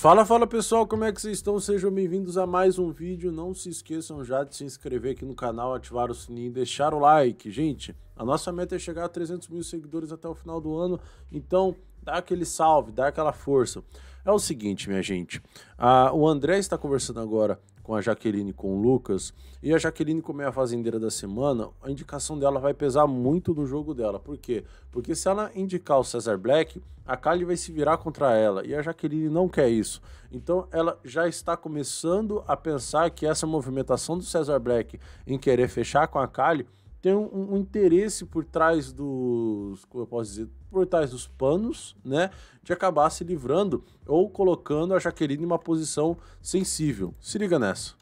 Fala, fala pessoal, como é que vocês estão? Sejam bem-vindos a mais um vídeo. Não se esqueçam já de se inscrever aqui no canal, ativar o sininho e deixar o like. Gente, a nossa meta é chegar a 300 mil seguidores até o final do ano, então dar aquele salve, dar aquela força. É o seguinte, minha gente. A, o André está conversando agora com a Jaqueline com o Lucas. E a Jaqueline, como é a fazendeira da semana, a indicação dela vai pesar muito no jogo dela. Por quê? Porque se ela indicar o Cesar Black, a Kali vai se virar contra ela. E a Jaqueline não quer isso. Então ela já está começando a pensar que essa movimentação do Cesar Black em querer fechar com a Kali tem um, um, interesse por trás dos, como eu posso dizer, por trás dos panos, né, de acabar se livrando ou colocando a Jaqueline em uma posição sensível. Se liga nessa.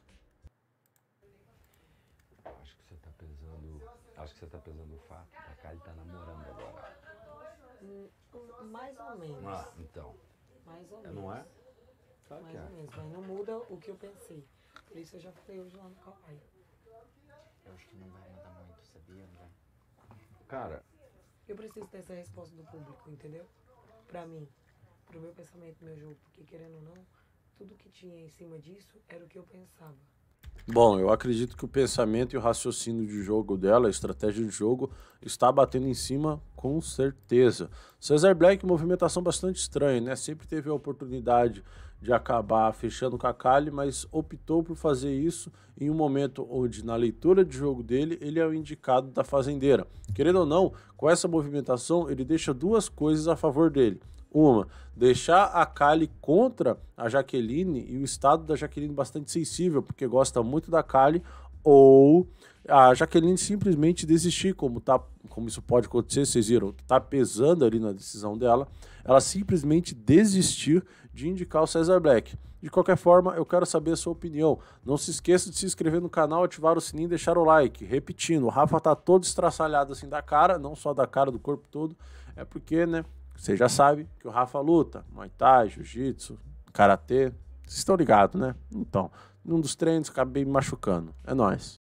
Acho que você tá pesando, acho que você tá pesando o fato que a Kali tá namorando agora. Hum, mais ou menos. Ah, então. Mais ou menos. É, não é? Claro Mais que é. ou menos, mas não muda o que eu pensei. Por isso eu já falei hoje lá no Calpai. Cara. Eu preciso dessa resposta do público, entendeu? Pra mim, pro meu pensamento, meu jogo, porque querendo ou não, tudo que tinha em cima disso era o que eu pensava. Bom, eu acredito que o pensamento e o raciocínio de jogo dela, a estratégia de jogo, está batendo em cima com certeza. Cesar Black, movimentação bastante estranha, né? Sempre teve a oportunidade de acabar fechando com a Cali, mas optou por fazer isso em um momento onde, na leitura de jogo dele, ele é o indicado da fazendeira. Querendo ou não, com essa movimentação, ele deixa duas coisas a favor dele. Uma, deixar a Kali contra a Jaqueline e o estado da Jaqueline bastante sensível, porque gosta muito da Kali ou a Jaqueline simplesmente desistir, como, tá, como isso pode acontecer, vocês viram, está pesando ali na decisão dela, ela simplesmente desistir de indicar o Cesar Black. De qualquer forma, eu quero saber a sua opinião. Não se esqueça de se inscrever no canal, ativar o sininho e deixar o like. Repetindo, o Rafa tá todo estraçalhado assim da cara, não só da cara, do corpo todo. É porque, né, você já sabe que o Rafa luta, Muay Thai, Jiu-Jitsu, Karatê. Vocês estão ligados, né? Então, num dos treinos, acabei me machucando. É nóis.